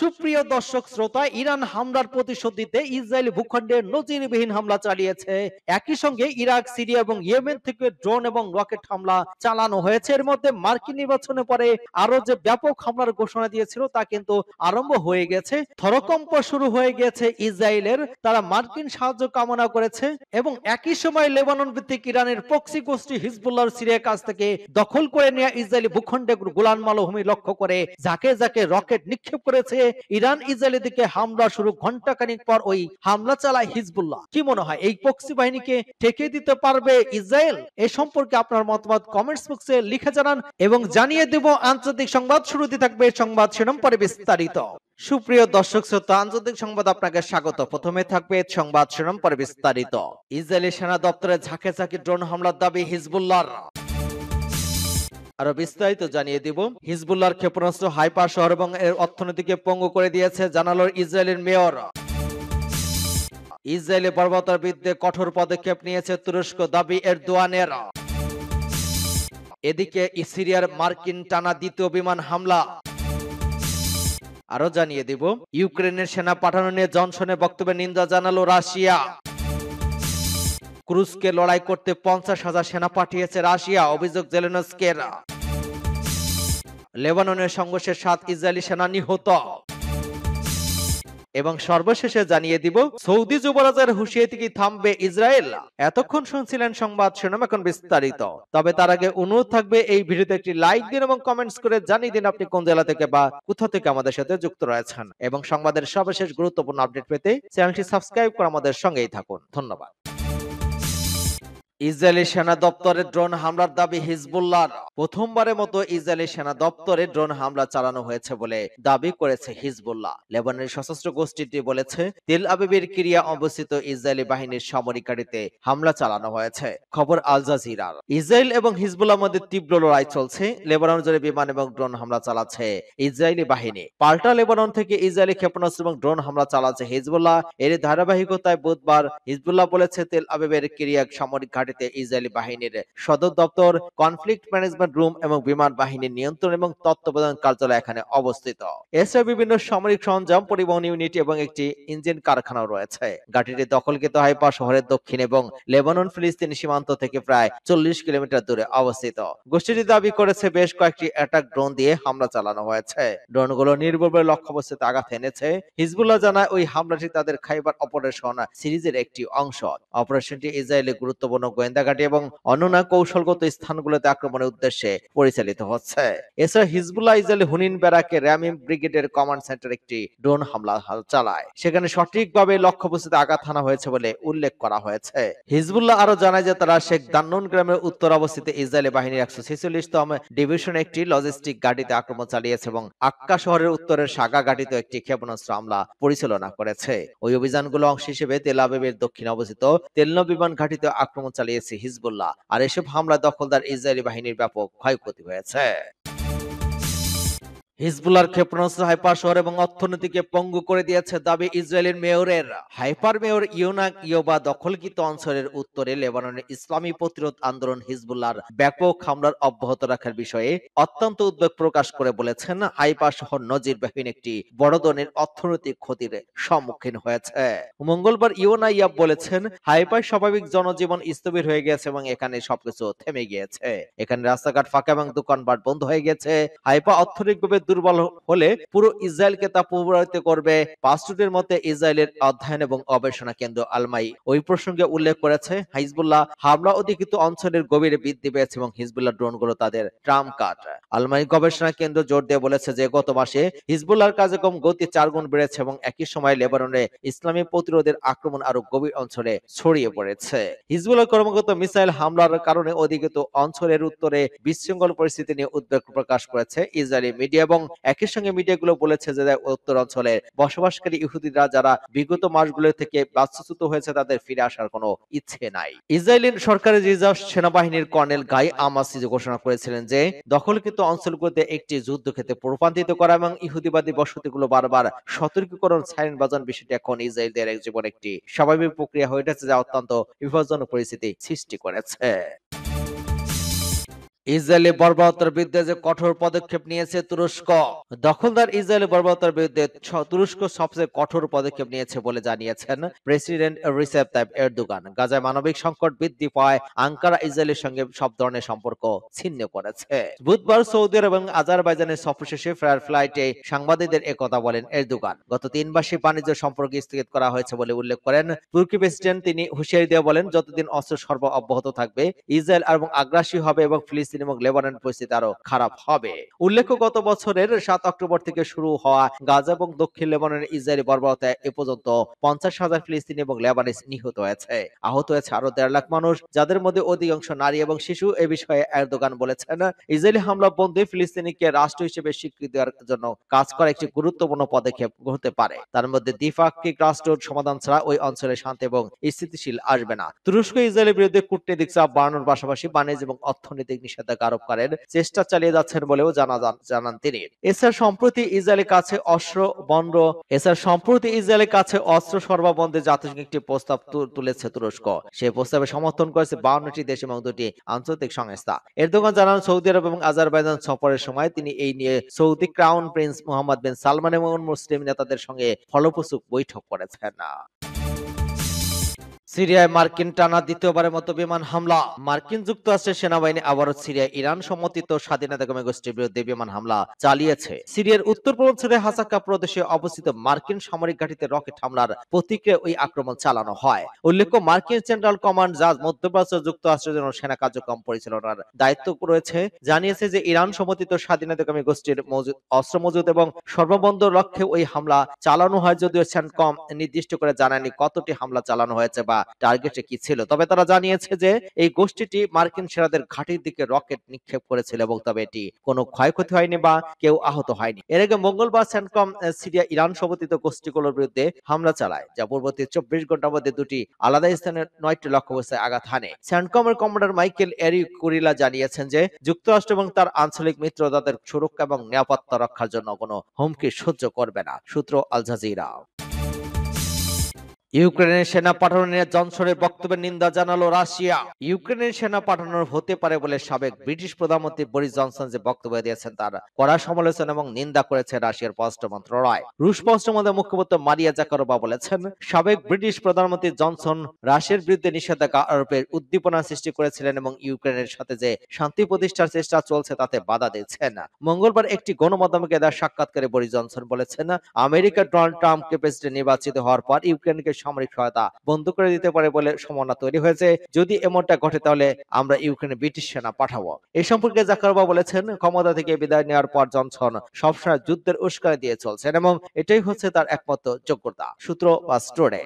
সুপ্রিয় দর্শক শ্রোতা ইরান হামলার প্রতিশোধ দিতে ইসরায়েল ভূখণ্ডে নজিরবিহীন হামলা চালিয়েছে একই সঙ্গে ইরাক সিরিয়া এবং ইয়েমেন থেকে ড্রোন এবং রকেট হামলা চালানো হয়েছে এর মধ্যে মার্কিন নির্বাচনের পরে আরো যে ব্যাপক হামলার ঘোষণা দিয়েছিল তা কিন্তু আরম্ভ হয়ে গেছে থরকম্প শুরু হয়ে গেছে ইসরায়েলের তারা মার্কিন সাহায্য কামনা করেছে এবং একই সময় লেবানন ভিত্তিক ইরানের পক্সি গোষ্ঠী হিজবুল্লাহ সিরিয়ার কাছ থেকে দখল করে নেওয়া ইসরায়েলি ভূখণ্ডে গোলান মালভূমি লক্ষ্য করে ঝাঁকে ঝাঁকে রকেট নিক্ষেপ করেছে ইরান ইসরায়েলের দিকে হামলা শুরু ঘন্টাখানিক পর ওই হামলা চালায় হিজবুল্লাহ কি মনে হয় এই পক্সি বাহিনীকে ঠেকে দিতে পারবে ইসরায়েল এ সম্পর্কে আপনার মতামত কমেন্টস বক্সে লিখে জানান এবং জানিয়ে দেব আন্তর্জাতিক সংবাদ শুরুতে থাকবে সংবাদ শিরোনাম পরে বিস্তারিত সুপ্রিয় দর্শক শ্রোতা আন্তর্জাতিক সংবাদ আপনাকে স্বাগত প্রথমে থাকবে সংবাদ শিরোনাম পরে বিস্তারিত ইসরায়েলের সেনা দপ্তরে ঝাঁকে ঝাঁকে ড্রোন হামলার দাবি হিজবুল্লাহ আরো বিস্তারিত জানিয়ে দিব হিজবুল্লাহর ক্ষেপণাস্ত্র হাইপার শহর এবং এর অর্থনীতিকে পঙ্গু করে দিয়েছে জানালো ইসরায়েলের মেয়র ইসরায়েলি বর্বতার বিরুদ্ধে কঠোর পদক্ষেপ নিয়েছে তুরস্ক দাবি এর দোয়ানের এদিকে সিরিয়ার মার্কিন টানা দ্বিতীয় বিমান হামলা আরো জানিয়ে দিব ইউক্রেনের সেনা পাঠানো নিয়ে জনসনের বক্তব্যে নিন্দা জানালো রাশিয়া ক্রুজকে লড়াই করতে পঞ্চাশ হাজার সেনা পাঠিয়েছে রাশিয়া অভিযোগ জেলেনস্কের লেবাননের সংঘর্ষে সাত ইসরায়েলি সেনা নিহত এবং সর্বশেষে জানিয়ে দিব সৌদি যুবরাজের হুঁশিয়ারি কি থামবে ইসরায়েল এতক্ষণ শুনছিলেন সংবাদ শুনুন এখন বিস্তারিত তবে তার আগে অনুরোধ থাকবে এই ভিডিওতে একটি লাইক দিন এবং কমেন্টস করে জানিয়ে দিন আপনি কোন জেলা থেকে বা কোথা থেকে আমাদের সাথে যুক্ত রয়েছেন এবং সংবাদের সর্বশেষ গুরুত্বপূর্ণ আপডেট পেতে চ্যানেলটি সাবস্ক্রাইব করে আমাদের সঙ্গেই থাকুন ধন্যবাদ ইসরায়েলি সেনা দপ্তরে ড্রোন হামলার দাবি হিজবুল্লাহর প্রথমবারের মতো ইসরায়েলি সেনা দপ্তরে ড্রোন হামলা চালানো হয়েছে বলে দাবি করেছে হিজবুল্লাহ লেবাননের সশস্ত্র গোষ্ঠীটি বলেছে তেল আবিবের ক্রিয়া অবস্থিত ইসরায়েলি বাহিনীর সামরিক গাড়িতে হামলা চালানো হয়েছে খবর আল জাজিরার ইসরায়েল এবং হিজবুল্লাহ মধ্যে তীব্র লড়াই চলছে লেবানন জুড়ে বিমান এবং ড্রোন হামলা চালাচ্ছে ইসরায়েলি বাহিনী পাল্টা লেবানন থেকে ইসরায়েলি ক্ষেপণাস্ত্র এবং ড্রোন হামলা চালাচ্ছে হিজবুল্লাহ এর ধারাবাহিকতায় বুধবার হিজবুল্লাহ বলেছে তেল আবিবের ক্রিয়া সামরিক ঘাটিতে ইসরায়েলি বাহিনীর সদর দপ্তর কনফ্লিক্ট ম্যানেজমেন্ট রুম এবং বিমান বাহিনীর নিয়ন্ত্রণ এবং তত্ত্বাবধান কার্যালয় এখানে অবস্থিত এছাড়া বিভিন্ন সামরিক সরঞ্জাম পরিবহন ইউনিট এবং একটি ইঞ্জিন কারখানাও রয়েছে ঘাটিটি দখলকৃত হাইপা শহরের দক্ষিণ এবং লেবানন ফিলিস্তিন সীমান্ত থেকে প্রায় চল্লিশ কিলোমিটার দূরে অবস্থিত গোষ্ঠীটি দাবি করেছে বেশ কয়েকটি অ্যাটাক ড্রোন দিয়ে হামলা চালানো হয়েছে ড্রোনগুলো নির্ভুলভাবে লক্ষ্যবস্তুতে আঘাত এনেছে হিজবুল্লাহ জানায় ওই হামলাটি তাদের খাইবার অপারেশন সিরিজের একটি অংশ অপারেশনটি ইসরায়েলের গুরুত্বপূর্ণ গোয়েন্দাঘাটি এবং অন্যনা কৌশলগত স্থানগুলোতে আক্রমণের উদ্দেশ্যে পরিচালিত হচ্ছে এছাড়া হিজবুল্লাহ ইসরায়েল হুনিন ব্যারাকে র্যামিম ব্রিগেডের কমান্ড সেন্টার একটি ড্রোন হামলা চালায় সেখানে সঠিকভাবে লক্ষ্যবস্তুতে আঘাত হানা হয়েছে বলে উল্লেখ করা হয়েছে হিজবুল্লাহ আরো জানায় যে তারা শেখ দান্নন গ্রামের উত্তর অবস্থিত ইসরায়েলি বাহিনীর একশো ছেচল্লিশতম ডিভিশন একটি লজিস্টিক গাড়িতে আক্রমণ চালিয়েছে এবং আক্কা শহরের উত্তরের সাগা গাড়িতে একটি ক্ষেপণাস্ত্র হামলা পরিচালনা করেছে ওই অভিযানগুলো অংশ হিসেবে তেল আবিবের দক্ষিণে অবস্থিত তেলনা বিমান ঘাটিতে আক্রমণ চালিয়ে চালিয়েছে হিজবুল্লাহ আর এসব হামলা দখলদার ইসরায়েলি বাহিনীর ব্যাপক ক্ষয়ক্ষতি হয়েছে হিজবুলার ক্ষেপণাস্ত্র হাইপার শহর এবং অর্থনীতিকে পঙ্গু করে দিয়েছে দাবি ইসরায়েলের মেয়রের হাইপার মেয়র ইউনাক ইয়োবা দখলকৃত অঞ্চলের উত্তরে লেবাননের ইসলামী প্রতিরোধ আন্দোলন হিজবুল্লার ব্যাপক হামলার অব্যাহত রাখার বিষয়ে অত্যন্ত উদ্বেগ প্রকাশ করে বলেছেন হাইপার শহর নজির নজিরবাহীন একটি বড় ধরনের অর্থনৈতিক ক্ষতির সম্মুখীন হয়েছে মঙ্গলবার ইউনা ইয়াব বলেছেন হাইপার স্বাভাবিক জনজীবন স্থবির হয়ে গেছে এবং এখানে সবকিছু থেমে গিয়েছে এখানে রাস্তাঘাট ফাঁকা এবং দোকানপাট বন্ধ হয়ে গেছে হাইপা অর্থনৈতিকভাবে দুর্বল হলে পুরো ইসরায়েলকে তা প্রভাবিত করবে পাঁচটির মতে ইসরায়েলের অধ্যয়ন এবং গবেষণা কেন্দ্র আলমাই ওই প্রসঙ্গে উল্লেখ করেছে হাইজবুল্লাহ হামলা অধিকৃত অঞ্চলের গভীরে বৃদ্ধি পেয়েছে এবং হিজবুল্লাহ ড্রোনগুলো তাদের ট্রাম কাট আলমাই গবেষণা কেন্দ্র জোর দিয়ে বলেছে যে গত মাসে হিজবুল্লাহর কার্যক্রম গতি চার গুণ বেড়েছে এবং একই সময় লেবাননে ইসলামী প্রতিরোধের আক্রমণ আরো গভীর অঞ্চলে ছড়িয়ে পড়েছে হিজবুল্লাহ কর্মগত মিসাইল হামলার কারণে অধিকৃত অঞ্চলের উত্তরে বিশৃঙ্খল পরিস্থিতি নিয়ে উদ্বেগ প্রকাশ করেছে ইসরায়েলি মিডিয়া এবং একই সঙ্গে মিডিয়াগুলো বলেছে যে উত্তর অঞ্চলে বসবাসকারী ইহুদিরা যারা বিগত মাসগুলো থেকে বাস্তুচ্যুত হয়েছে তাদের ফিরে আসার কোনো ইচ্ছে নাই ইসরায়েলের সরকারের রিজার্ভ সেনাবাহিনীর কর্নেল গাই আমাসি ঘোষণা করেছিলেন যে দখলকৃত অঞ্চলগুলোতে একটি যুদ্ধক্ষেত্রে রূপান্তরিত করা এবং ইহুদিবাদী বসতিগুলো বারবার সতর্কীকরণ সাইরেন বাজান বিষয়টি এখন ইসরায়েলদের এক জীবন একটি স্বাভাবিক প্রক্রিয়া হয়ে উঠেছে যা অত্যন্ত বিপজ্জনক পরিস্থিতি সৃষ্টি করেছে ইসরায়েলি বর্বরতার বিরুদ্ধে যে কঠোর পদক্ষেপ নিয়েছে তুরস্ক দখলদার ইসরায়েলি বর্বরতার বিরুদ্ধে তুরস্ক সবচেয়ে কঠোর পদক্ষেপ নিয়েছে বলে জানিয়েছেন প্রেসিডেন্ট রিসেপ তাইব এরদোগান গাজায় মানবিক সংকট বৃদ্ধি পায় আঙ্কারা ইসরায়েলের সঙ্গে সব ধরনের সম্পর্ক ছিন্ন করেছে বুধবার সৌদি আরব এবং আজারবাইজানের সফর শেষে ফ্রায়ার ফ্লাইটে সাংবাদিকদের একথা বলেন এরদোগান গত তিন মাসে বাণিজ্য সম্পর্ক স্থগিত করা হয়েছে বলে উল্লেখ করেন তুর্কি প্রেসিডেন্ট তিনি হুঁশিয়ারি দিয়ে বলেন যতদিন অস্ত্র সর্ব অব্যাহত থাকবে ইসরায়েল এবং আগ্রাসী হবে এবং ফিলিস্তিন ফিলিস্তিন এবং লেবানন পরিস্থিতি আরো খারাপ হবে উল্লেখ্য গত বছরের সাত অক্টোবর থেকে শুরু হওয়া গাজা এবং দক্ষিণ লেবাননের ইসরায়েলি বর্বরতায় এ পর্যন্ত পঞ্চাশ হাজার ফিলিস্তিনি এবং লেবানিস নিহত হয়েছে আহত হয়েছে আরো দেড় লাখ মানুষ যাদের মধ্যে অধিকাংশ নারী এবং শিশু এ বিষয়ে এরদোগান বলেছেন ইসরায়েলি হামলা বন্ধে ফিলিস্তিনিকে রাষ্ট্র হিসেবে স্বীকৃতি দেওয়ার জন্য কাজ করা একটি গুরুত্বপূর্ণ পদক্ষেপ হতে পারে তার মধ্যে দ্বিপাক্ষিক রাষ্ট্র সমাধান ছাড়া ওই অঞ্চলে শান্তি এবং স্থিতিশীল আসবে না তুরস্ক ইসরায়েলের বিরুদ্ধে কূটনৈতিক চাপ বাড়ানোর পাশাপাশি বাণিজ্য এবং অর্থনৈতিক নিষেধ নিষেধাজ্ঞা আরোপ করেন চেষ্টা চালিয়ে যাচ্ছেন বলেও জানা জানান তিনি এছাড়া সম্প্রতি ইসরায়েলের কাছে অস্ত্র বন্ধ এছাড়া সম্প্রতি ইসরায়েলের কাছে অস্ত্র সর্ববন্ধে জাতিসংঘ একটি প্রস্তাব তুলেছে তুরস্ক সেই প্রস্তাবে সমর্থন করেছে বাউন্নটি দেশ এবং দুটি আন্তর্জাতিক সংস্থা এরদোগান জানান সৌদি আরব এবং আজারবাইজান সফরের সময় তিনি এই নিয়ে Saudi crown prince Mohammed bin Salman এবং মুসলিম নেতাদের সঙ্গে ফলপ্রসূ বৈঠক করেছেন সিরিয়ায় মার্কিন টানা দ্বিতীয়বারের মতো বিমান হামলা মার্কিন যুক্তরাষ্ট্রের সেনাবাহিনী আবারও সিরিয়া ইরান সমর্থিত স্বাধীনতা কমে গোষ্ঠীর বিরুদ্ধে বিমান হামলা চালিয়েছে সিরিয়ার উত্তর পূর্বাঞ্চলে হাসাক্কা প্রদেশে অবস্থিত মার্কিন সামরিক ঘাঁটিতে রকেট হামলার প্রতিক্রিয়া ওই আক্রমণ চালানো হয় উল্লেখ্য মার্কিন সেন্ট্রাল কমান্ড জাজ মধ্যপ্রাচ্য যুক্তরাষ্ট্রের জন্য সেনা কার্যক্রম পরিচালনার দায়িত্ব রয়েছে জানিয়েছে যে ইরান সমর্থিত স্বাধীনতাকামী গোষ্ঠীর অস্ত্র মজুদ এবং সর্ববন্ধ লক্ষ্যে ওই হামলা চালানো হয় যদিও সেন্টকম নির্দিষ্ট করে জানায়নি কতটি হামলা চালানো হয়েছে বা টার্গেটে কি ছিল তবে তারা জানিয়েছে যে এই গোষ্ঠীটি মার্কিন সেনাদের ঘাটির দিকে রকেট নিক্ষেপ করেছিল এবং তবে এটি কোনো ক্ষয়ক্ষতি হয়নি বা কেউ আহত হয়নি এর আগে মঙ্গলবার স্যানকম সিরিয়া ইরান সমর্থিত গোষ্ঠীগুলোর বিরুদ্ধে হামলা চালায় যা পরবর্তী চব্বিশ ঘন্টার মধ্যে দুটি আলাদা স্থানে নয়টি লক্ষ্যবস্থায় আঘাত হানে স্যানকমের কমান্ডার মাইকেল এরি কুরিলা জানিয়েছেন যে যুক্তরাষ্ট্র এবং তার আঞ্চলিক মিত্র তাদের সুরক্ষা এবং নিরাপত্তা রক্ষার জন্য কোনো হুমকি সহ্য করবে না সূত্র আল জাজিরা ইউক্রেনের সেনা পাঠানো নিয়ে জনসনের বক্তব্যের নিন্দা জানালো রাশিয়া ইউক্রেনের সেনা পাঠানোর হতে পারে বলে সাবেক ব্রিটিশ প্রধানমন্ত্রী বরিস জনসন যে বক্তব্য দিয়েছেন তার কড়া সমালোচনা এবং নিন্দা করেছে রাশিয়ার পররাষ্ট্র মন্ত্রণালয় রুশ পররাষ্ট্র মন্ত্রী মুখপাত্র মারিয়া জাকারোবা বলেছেন সাবেক ব্রিটিশ প্রধানমন্ত্রী জনসন রাশিয়ার বিরুদ্ধে নিষেধাজ্ঞা আরোপের উদ্দীপনা সৃষ্টি করেছিলেন এবং ইউক্রেনের সাথে যে শান্তি প্রতিষ্ঠার চেষ্টা চলছে তাতে বাধা দিচ্ছেন মঙ্গলবার একটি গণমাধ্যমকে দেওয়া সাক্ষাৎকারে বরিস জনসন বলেছেন আমেরিকা ডোনাল্ড ট্রাম্পকে প্রেসিডেন্ট নির্বাচিত হওয়ার পর ইউক্রেনকে সামরিক সহায়তা বন্ধ করে দিতে পারে বলে সম্ভাবনা তৈরি হয়েছে যদি এমনটা ঘটে তাহলে আমরা ইউক্রেনে ব্রিটিশ সেনা পাঠাবো এ সম্পর্কে জাকারবা বলেছেন ক্ষমতা থেকে বিদায় নেওয়ার পর জনসন সবসময় যুদ্ধের উস্কানি দিয়ে চলছেন এবং এটাই হচ্ছে তার একমাত্র যোগ্যতা সূত্র বা স্টোরে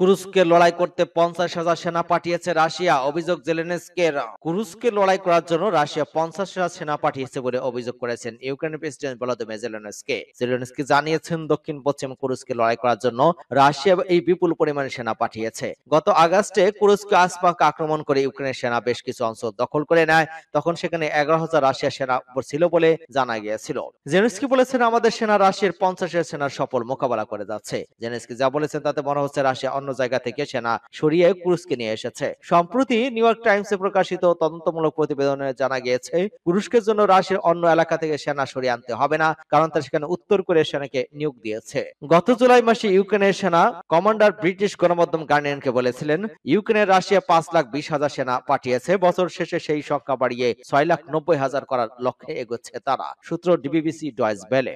কুরুসকে লড়াই করতে পঞ্চাশ হাজার সেনা পাঠিয়েছে রাশিয়া অভিযোগ জেলেনেস্কের কুরুসকে লড়াই করার জন্য রাশিয়া পঞ্চাশ হাজার সেনা পাঠিয়েছে বলে অভিযোগ করেছেন ইউক্রেনের প্রেসিডেন্ট ভলাদিমির জেলেনেসকে জেলেনেস্কি জানিয়েছেন দক্ষিণ পশ্চিম কুরুসকে লড়াই করার জন্য রাশিয়া এই বিপুল পরিমাণে সেনা পাঠিয়েছে গত আগস্টে কুরুসকে আসপাক আক্রমণ করে ইউক্রেনের সেনা বেশ কিছু অঞ্চল দখল করে নেয় তখন সেখানে এগারো হাজার রাশিয়া সেনা ছিল বলে জানা গিয়েছিল জেনেস্কি বলেছেন আমাদের সেনা রাশিয়ার পঞ্চাশ হাজার সেনার সফল মোকাবেলা করে যাচ্ছে জেনেস্কি যা বলেছেন তাতে মনে হচ্ছে রাশিয়া অন্য জায়গা থেকে সেনা সরিয়ে কুরুষকে নিয়ে এসেছে সম্প্রতি নিউ ইয়র্ক টাইমসে প্রকাশিত তদন্তমূলক প্রতিবেদনে জানা গিয়েছে কুরুষকের জন্য রাশির অন্য এলাকা থেকে সেনা সরিয়ে আনতে হবে না কারণ তারা সেখানে উত্তর কোরিয়ার সেনাকে নিয়োগ দিয়েছে গত জুলাই মাসে ইউক্রেনের সেনা কমান্ডার ব্রিটিশ গণমাধ্যম গার্ডিয়ানকে বলেছিলেন ইউক্রেনের রাশিয়া পাঁচ লাখ বিশ হাজার সেনা পাঠিয়েছে বছর শেষে সেই সংখ্যা বাড়িয়ে ছয় লাখ নব্বই হাজার করার লক্ষ্যে এগোচ্ছে তারা সূত্র ডিবিবিসি ডয়েস বেলে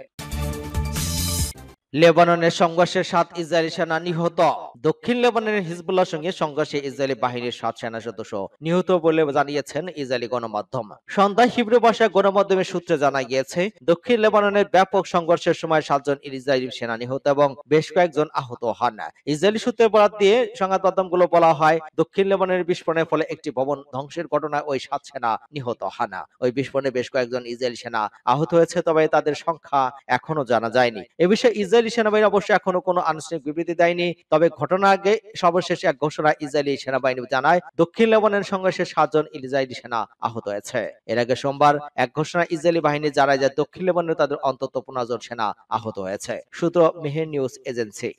লেবাননের সংঘর্ষে সাত ইসরায়েলি সেনা নিহত দক্ষিণ লেবাননের হিজবুল্লাহ সঙ্গে সংঘর্ষে ইসরায়েলি বাহিনীর সাত সেনা সদস্য নিহত বলে জানিয়েছেন ইসরায়েলি গণমাধ্যম সন্ধ্যায় হিব্রু ভাষায় গণমাধ্যমের সূত্রে জানা গিয়েছে দক্ষিণ লেবাননের ব্যাপক সংঘর্ষের সময় সাতজন ইসরায়েলি সেনা নিহত এবং বেশ কয়েকজন আহত হন ইসরায়েলি সূত্রে বরাদ দিয়ে সংবাদ মাধ্যমগুলো বলা হয় দক্ষিণ লেবাননের বিস্ফোরণের ফলে একটি ভবন ধ্বংসের ঘটনায় ওই সাত সেনা নিহত হন ওই বিস্ফোরণে বেশ কয়েকজন ইসরায়েলি সেনা আহত হয়েছে তবে তাদের সংখ্যা এখনো জানা যায়নি এ বিষয়ে ইসরায়েলি সেনাবাহিনী অবশ্য এখনো কোনো আনুষ্ঠানিক বিবৃতি দেয়নি তবে ঘটনার আগে সর্বশেষ এক ঘোষণা ইসরায়েলি সেনাবাহিনী জানায় দক্ষিণ লেবনের সংঘর্ষে সাতজন ইসরায়েলি সেনা আহত হয়েছে এর আগে সোমবার এক ঘোষণা ইসরায়েলি বাহিনী জানায় যে দক্ষিণ লেবনের তাদের অন্তত পনেরো জন সেনা আহত হয়েছে সূত্র মেহের নিউজ এজেন্সি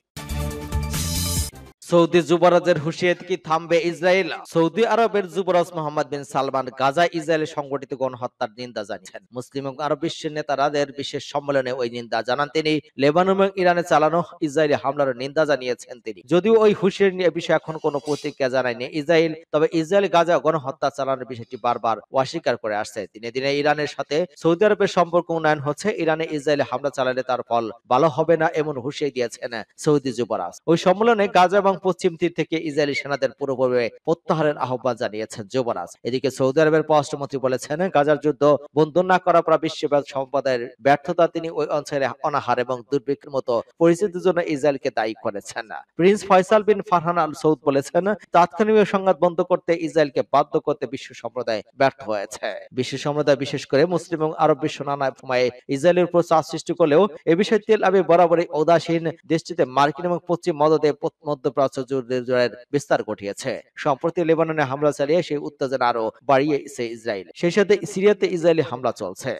সৌদি যুবরাজের হুশিয়াত কি থামবে ইসরায়েল সৌদি আরবের যুবরাজ মোহাম্মদ বিন সালমান গাজা ইসরায়েলে সংগঠিত গণহত্যার নিন্দা জানিয়েছেন মুসলিম এবং আরব বিশ্বের নেতারাদের বিশেষ সম্মেলনে ওই নিন্দা জানান তিনি লেবানন এবং ইরানে চালানো ইসরায়েলি হামলার নিন্দা জানিয়েছেন তিনি যদিও ওই হুশিয়ার নিয়ে বিষয়ে এখন কোনো প্রতিক্রিয়া জানায়নি ইসরায়েল তবে ইসরায়েল গাজা গণহত্যা চালানোর বিষয়টি বারবার অস্বীকার করে আসছে দিনে দিনে ইরানের সাথে সৌদি আরবের সম্পর্ক উন্নয়ন হচ্ছে ইরানে ইসরায়েলে হামলা চালালে তার ফল ভালো হবে না এমন হুশিয়ে দিয়েছেন সৌদি যুবরাজ ওই সম্মেলনে গাজা এবং পশ্চিম তীর থেকে ইসরায়েলি সেনাদের পুরোপুরি প্রত্যাহারের আহ্বান জানিয়েছেন যুবরাজ এদিকে সৌদি আরবের পররাষ্ট্রমন্ত্রী বলেছেন গাজার যুদ্ধ বন্ধন না করা পরা বিশ্বব্যাপ সম্প্রদায়ের ব্যর্থতা তিনি ওই অঞ্চলে অনাহার এবং দুর্ভিক্ষের মতো পরিস্থিতির জন্য ইসরায়েলকে দায়ী করেছেন prince Faisal bin Farhan al Saud বলেছেন তাৎক্ষণিক সংঘাত বন্ধ করতে ইসরায়েলকে বাধ্য করতে বিশ্ব সম্প্রদায় ব্যর্থ হয়েছে বিশ্ব সম্প্রদায় বিশেষ করে মুসলিম এবং আরব বিশ্ব নানা সময়ে ইসরায়েলের উপর চাপ সৃষ্টি করলেও এ বিষয়ে তেল আবি বরাবরই উদাসীন দেশটিতে মার্কিন এবং পশ্চিম মদতে মধ্যপ্রাচ্য সহযোগীদের জয়ের বিস্তার ঘটিয়েছে সম্প্রতি লেবাননে হামলা চালিয়ে সেই উত্তেজনা আরো বাড়িয়েছে ইসরায়েল সেই সাথে সিরিয়াতে ইসরায়েলি হামলা চলছে